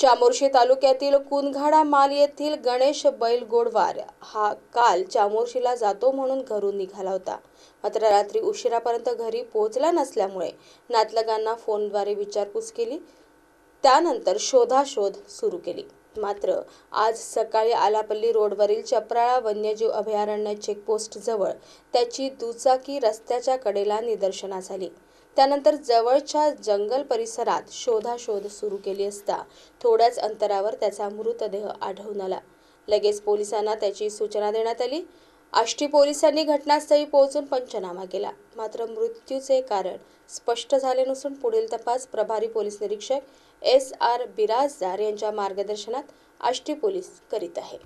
चामोर्शी तालुक्यातील कुनघाडा माल येथील गणेश बैल गोडवार हा काल चामोर्शीला जातो म्हणून घरून निघाला होता मात्र रात्री उशिरापर्यंत घरी पोहोचला नसल्यामुळे नातलगांना फोनद्वारे विचारपूस केली त्यानंतर शोधाशोध सुरू केली मात्र आज सकाळी आलापल्ली रोडवरील चपराळा वन्यजीव अभयारण्य चेकपोस्टजवळ त्याची दुचाकी रस्त्याच्या कडेला निदर्शना झाली त्यानंतर जवळच्या जंगल परिसरात शोधाशोध सुरू केली असता थोड्याच अंतरावर त्याचा मृतदेह आढळून आला लगेच पोलिसांना त्याची सूचना देण्यात आली आष्टी पोलिसांनी घटनास्थळी पोहोचून पंचनामा केला मात्र मृत्यूचे कारण स्पष्ट झाले नसून पुढील तपास प्रभारी पोलीस निरीक्षक एस आर बिराजदार यांच्या मार्गदर्शनात आष्टी पोलीस करीत आहे